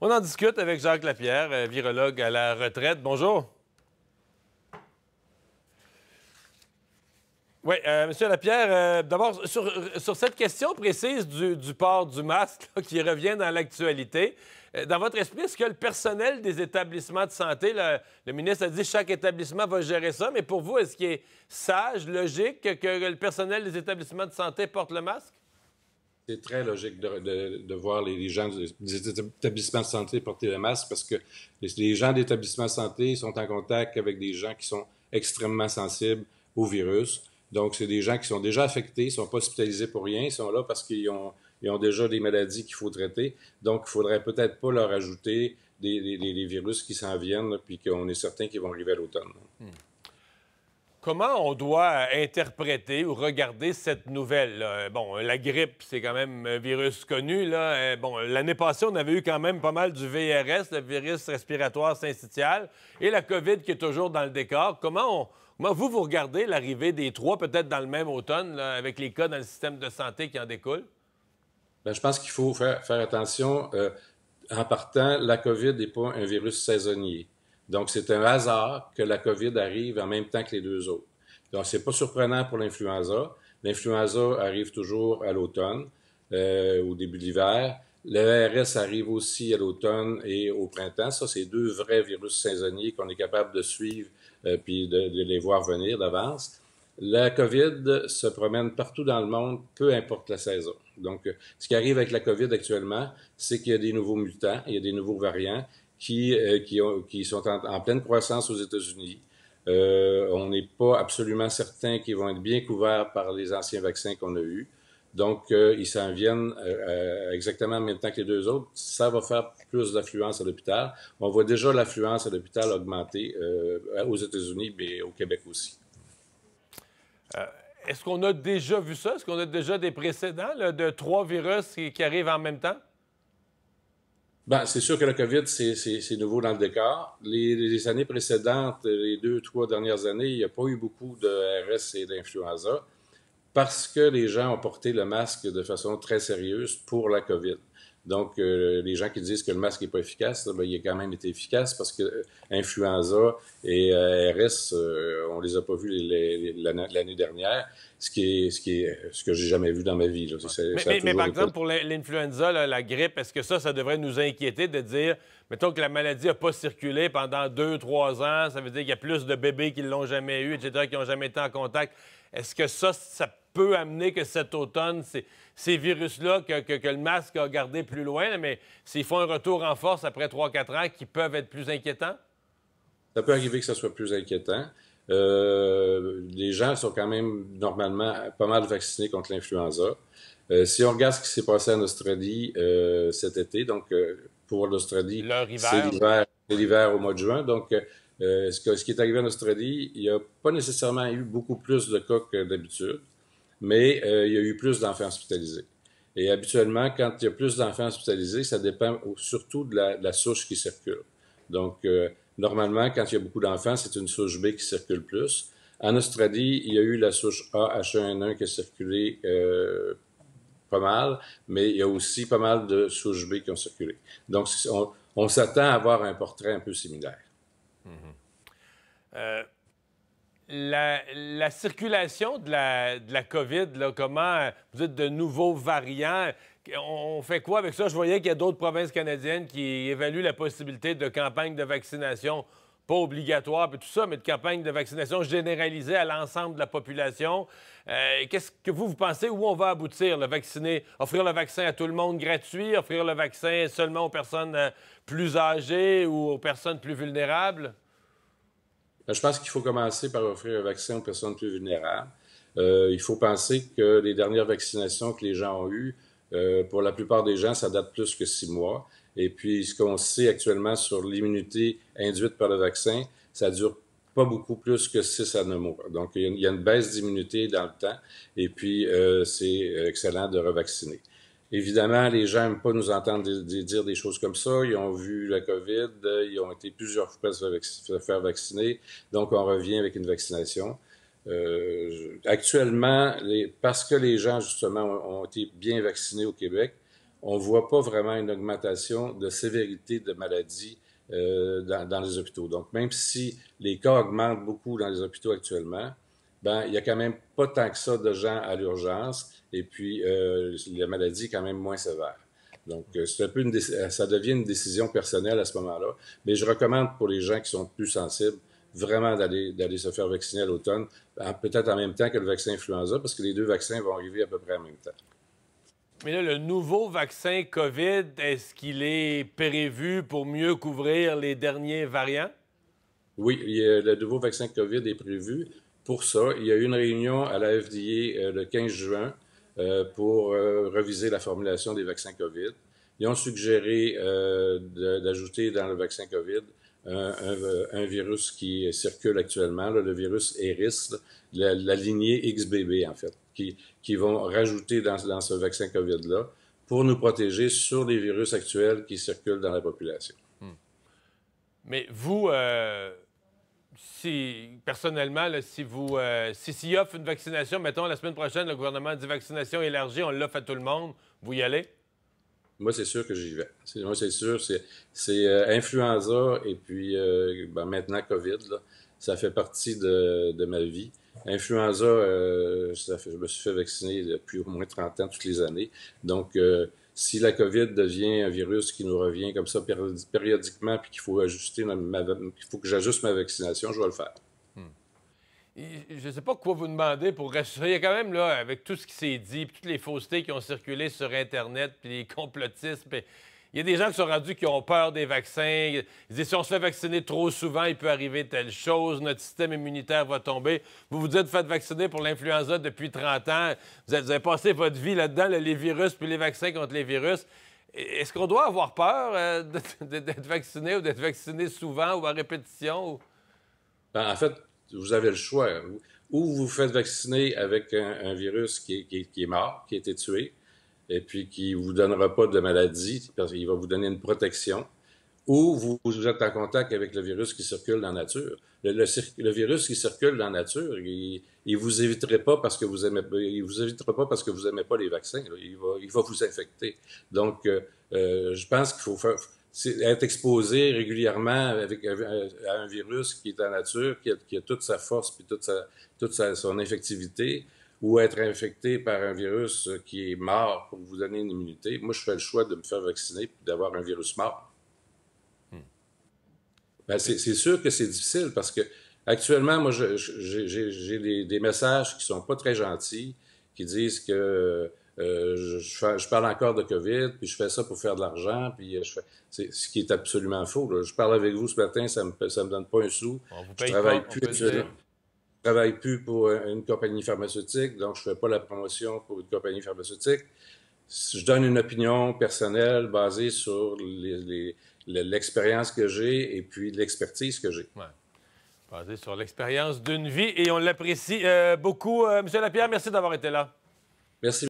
On en discute avec Jacques Lapierre, euh, virologue à la retraite. Bonjour. Oui, euh, Monsieur Lapierre, euh, d'abord, sur, cette question précise du, port du masque qui revient dans l'actualité, dans votre esprit, est-ce que le personnel des établissements de santé, le ministre a dit que chaque établissement va gérer ça, mais pour vous, est-ce qu'il est sage, logique que le personnel des établissements de santé porte le masque? C'est très logique de, voir les, gens des établissements de santé porter le masque parce que les, gens des établissements de santé sont en contact avec des gens qui sont extrêmement sensibles au virus. Donc, c'est des gens qui sont déjà affectés, ne sont pas hospitalisés pour rien, ils sont là parce qu'ils ont, déjà des maladies qu'il faut traiter. Donc, il faudrait peut-être pas leur ajouter des, virus qui s'en viennent, puis qu'on est certain qu'ils vont arriver à l'automne. Hmm. Comment on doit interpréter ou regarder cette nouvelle? Euh, bon, la grippe, c'est quand même un virus connu. Euh, bon, l'année passée, on avait eu quand même pas mal du VRS, le virus respiratoire syncytial, et la COVID qui est toujours dans le décor. Comment, on... vous, vous regardez l'arrivée des trois, peut-être dans le même automne, avec les cas dans le système de santé qui en découlent? Bien, je pense qu'il faut faire, attention. Euh, en partant, la COVID n'est pas un virus saisonnier. Donc, c'est un hasard que la COVID arrive en même temps que les deux autres. Donc, c'est pas surprenant pour l'influenza. L'influenza arrive toujours à l'automne, euh, au début de l'hiver. L'ARS arrive aussi à l'automne et au printemps. Ça, c'est deux vrais virus saisonniers qu'on est capable de suivre euh, puis de, de, les voir venir d'avance. La COVID se promène partout dans le monde, peu importe la saison. Donc, ce qui arrive avec la COVID actuellement, c'est qu'il y a des nouveaux mutants, il y a des nouveaux variants, qui, euh, qui, ont, qui sont en, pleine croissance aux États-Unis. Euh, on n'est pas absolument certain qu'ils vont être bien couverts par les anciens vaccins qu'on a eus. Donc, euh, ils s'en viennent exactement en même temps que les deux autres. Ça va faire plus d'affluence à l'hôpital. On voit déjà l'affluence à l'hôpital augmenter aux États-Unis, mais au Québec aussi. Est-ce qu'on a déjà vu ça? Est-ce qu'on a déjà des précédents de trois virus qui arrivent en même temps? Ben, c'est sûr que la COVID, c'est nouveau dans le décor. Les, les, années précédentes, les deux, trois dernières années, il n'y a pas eu beaucoup de RS et d'influenza parce que les gens ont porté le masque de façon très sérieuse pour la COVID. Donc, euh, les gens qui disent que le masque n'est pas efficace, ben, il a quand même été efficace parce que euh, influenza et euh, RS, on les a pas vus l'année dernière, ce qui est ce qui est ce que j'ai jamais vu dans ma vie. mais, par exemple, pour l'influenza, la grippe, est-ce que ça, ça devrait nous inquiéter de dire, mettons que la maladie n'a pas circulé pendant deux, trois ans, ça veut dire qu'il y a plus de bébés qui l'ont jamais eu, etc., qui n'ont jamais été en contact est-ce que ça, ça peut amener que cet automne, ces virus-là que, le masque a gardé plus loin, mais s'ils font un retour en force après 3-4 ans, qui peuvent être plus inquiétants? Ça peut arriver que ça soit plus inquiétant. Euh, les gens sont quand même normalement pas mal vaccinés contre l'influenza. Euh, si on regarde ce qui s'est passé en Australie euh, cet été, donc pour l'Australie, c'est l'hiver au mois de juin. Donc, euh, ce, qui est arrivé en Australie, il n'y a pas nécessairement eu beaucoup plus de cas que d'habitude, mais euh, il y a eu plus d'enfants hospitalisés. Et habituellement, quand il y a plus d'enfants hospitalisés, ça dépend surtout de la, souche qui circule. Donc, euh, normalement, quand il y a beaucoup d'enfants, c'est une souche B qui circule plus. En Australie, il y a eu la souche A H1N1 qui a circulé euh, pas mal, mais il y a aussi pas mal de souches B qui ont circulé. Donc, on s'attend à avoir un portrait un peu similaire. Euh, la, circulation de la, COVID, comment euh, vous dites de nouveaux variants, on fait quoi avec ça? Je voyais qu'il y a d'autres provinces canadiennes qui évaluent la possibilité de campagne de vaccination pas obligatoire, tout ça, mais de campagne de vaccination généralisée à l'ensemble de la population. Euh, qu'est-ce que vous, vous pensez où on va aboutir, le vacciner? Offrir le vaccin à tout le monde gratuit, offrir le vaccin seulement aux personnes euh, plus âgées ou aux personnes plus vulnérables? Ben, je pense qu'il faut commencer par offrir le vaccin aux personnes plus vulnérables. Euh, il faut penser que les dernières vaccinations que les gens ont eues, euh, pour la plupart des gens, ça date plus que six mois. Et puis, ce qu'on sait actuellement sur l'immunité induite par le vaccin, ça dure pas beaucoup plus que six à neuf mois. Donc, il y a une baisse d'immunité dans le temps et puis euh, c'est excellent de revacciner. Évidemment, les gens n'aiment pas nous entendre dire des choses comme ça. Ils ont vu la COVID, euh, ils ont été plusieurs fois se faire vacciner. Donc, on revient avec une vaccination. Euh, actuellement, parce que les gens, justement, ont, été bien vaccinés au Québec, on ne voit pas vraiment une augmentation de sévérité de maladies euh, dans, les hôpitaux. Donc, même si les cas augmentent beaucoup dans les hôpitaux actuellement, ben, il n'y a quand même pas tant que ça de gens à l'urgence et puis euh, la maladie quand même moins sévère. Donc, euh, ça devient une décision personnelle à ce moment-là, mais je recommande pour les gens qui sont plus sensibles vraiment d'aller, se faire vacciner à l'automne, peut-être en même temps que le vaccin influenza, parce que les deux vaccins vont arriver à peu près en même temps. Mais là, le nouveau vaccin COVID, est-ce qu'il est prévu pour mieux couvrir les derniers variants? Oui, le nouveau vaccin COVID est prévu. Pour ça, il y a eu une réunion à la FDA euh, le 15 juin euh, pour euh, reviser la formulation des vaccins COVID. Ils ont suggéré d'ajouter dans le vaccin COVID un, virus qui circule actuellement, le virus ERIS, la, lignée XBB en fait, qui, qui vont rajouter dans, dans ce vaccin COVID-là pour nous protéger sur les virus actuels qui circulent dans la population. Hmm. Mais vous, euh, si, personnellement, si vous, euh, si s'il une vaccination, mettons la semaine prochaine, le gouvernement dit vaccination élargie, on l'offre à tout le monde, vous y allez? Moi, c'est sûr que j'y vais. moi, c'est sûr, c'est euh, influenza et puis euh, ben, maintenant COVID. ça fait partie de, ma vie. Influenza, euh, ça fait, je me suis fait vacciner depuis au moins 30 ans, toutes les années. Donc, si la COVID devient un virus qui nous revient comme ça périodiquement, puis qu'il faut ajuster, faut que j'ajuste ma vaccination, je vais le faire je ne sais pas quoi vous demander pour rassurer quand même, là, avec tout ce qui s'est dit, toutes les faussetés qui ont circulé sur Internet, puis les complotistes, Il y a des gens qui sont rendus qui ont peur des vaccins. Ils disent si on se fait vacciner trop souvent, il peut arriver telle chose, notre système immunitaire va tomber. Vous vous dites faites vacciner pour l'influenza depuis 30 ans. Vous avez, passé votre vie là-dedans, les virus puis les vaccins contre les virus. Est-ce qu'on doit avoir peur euh, d'être vacciné ou d'être vacciné souvent ou à répétition? Ben, en fait, vous avez le choix. Ou vous vous faites vacciner avec un, virus qui est, mort, qui a été tué, et puis qui ne vous donnera pas de maladie, parce qu'il va vous donner une protection, ou vous, êtes en contact avec le virus qui circule dans la nature. Le, virus qui circule dans la nature, il ne vous pas parce que vous aimez, vous évitera pas parce que vous aimez pas les vaccins. Il, va, vous infecter. Donc, euh, euh, je pense qu'il faut faire être exposé régulièrement avec, euh, à un virus qui est en nature, qui a, toute sa force et toute, sa, toute son effectivité, ou être infecté par un virus euh, qui est mort pour vous donner une immunité. Moi, je fais le choix de me faire vacciner et d'avoir un virus mort. Hmm. Ben, c'est sûr que c'est difficile parce que actuellement, moi, j'ai des, des, messages qui sont pas très gentils, qui disent que euh, je, je, parle encore de COVID, puis je fais ça pour faire de l'argent, puis euh, je fais... C'est ce qui est absolument faux. Je parle avec vous ce matin, ça ne me, ça me donne pas un sou. je travaille plus. travaille plus pour euh, une compagnie pharmaceutique, donc je fais pas la promotion pour une compagnie pharmaceutique. Je donne une opinion personnelle basée sur l'expérience que j'ai et puis l'expertise que j'ai. Basée sur l'expérience d'une vie et on l'apprécie beaucoup. Monsieur Lapierre, merci d'avoir été là. Merci.